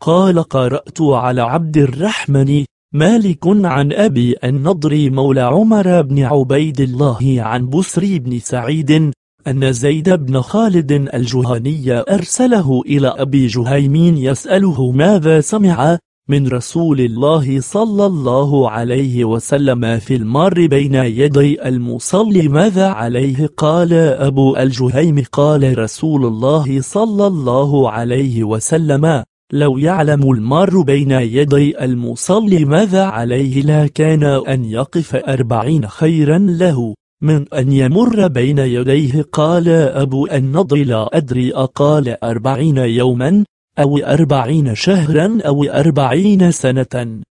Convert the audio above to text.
قال قرأت على عبد الرحمن مالك عن أبي النضر مولى عمر بن عبيد الله عن بسري بن سعيد أن زيد بن خالد الجهني أرسله إلى أبي جهيمين يسأله ماذا سمع من رسول الله صلى الله عليه وسلم في المار بين يدي المصلي ماذا عليه قال أبو الجهيم قال رسول الله صلى الله عليه وسلم لو يعلم المار بين يدي المصلي ماذا عليه لكان أن يقف أربعين خيرا له من أن يمر بين يديه قال أبو النضر لا أدري أقال أربعين يوما أو أربعين شهرا أو أربعين سنة